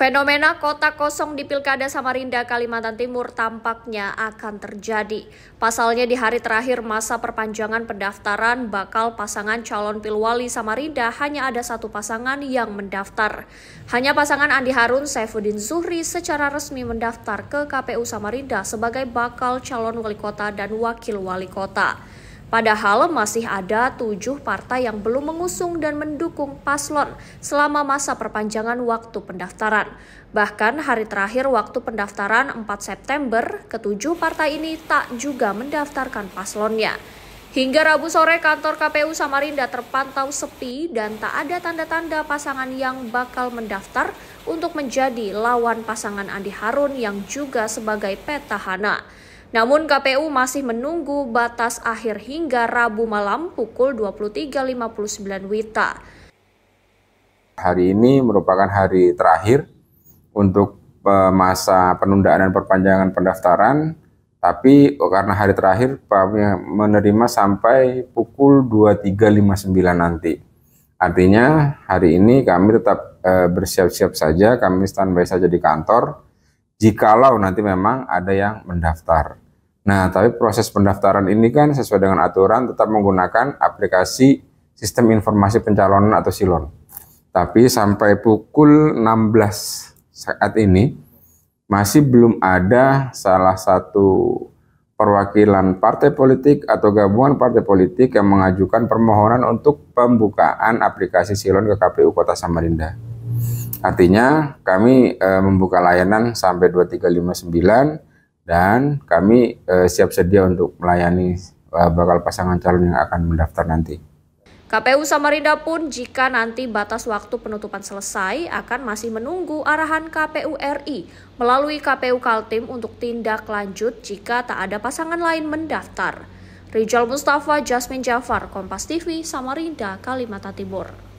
Fenomena kota kosong di Pilkada Samarinda, Kalimantan Timur tampaknya akan terjadi. Pasalnya di hari terakhir masa perpanjangan pendaftaran bakal pasangan calon Pilwali Samarinda hanya ada satu pasangan yang mendaftar. Hanya pasangan Andi Harun Saifuddin Zuhri secara resmi mendaftar ke KPU Samarinda sebagai bakal calon wali kota dan wakil wali kota. Padahal masih ada tujuh partai yang belum mengusung dan mendukung paslon selama masa perpanjangan waktu pendaftaran. Bahkan hari terakhir waktu pendaftaran 4 September, ketujuh partai ini tak juga mendaftarkan paslonnya. Hingga Rabu sore kantor KPU Samarinda terpantau sepi dan tak ada tanda-tanda pasangan yang bakal mendaftar untuk menjadi lawan pasangan Andi Harun yang juga sebagai petahana. Namun KPU masih menunggu batas akhir hingga Rabu malam pukul 23.59 WITA. Hari ini merupakan hari terakhir untuk eh, masa penundaan dan perpanjangan pendaftaran, tapi oh, karena hari terakhir kami ya, menerima sampai pukul 23.59 nanti. Artinya hari ini kami tetap eh, bersiap-siap saja, kami standby saja di kantor jikalau nanti memang ada yang mendaftar. Nah, tapi proses pendaftaran ini kan sesuai dengan aturan tetap menggunakan aplikasi Sistem Informasi Pencalonan atau Silon. Tapi sampai pukul 16 saat ini masih belum ada salah satu perwakilan partai politik atau gabungan partai politik yang mengajukan permohonan untuk pembukaan aplikasi Silon ke KPU Kota Samarinda. Artinya kami e, membuka layanan sampai 2359 dan kami e, siap sedia untuk melayani e, bakal pasangan calon yang akan mendaftar nanti. KPU Samarinda pun jika nanti batas waktu penutupan selesai akan masih menunggu arahan KPU RI melalui KPU Kaltim untuk tindak lanjut jika tak ada pasangan lain mendaftar. Rijal Mustafa, Jasmine Jafar, Kompas TV, Samarinda, Kalimantan Timur.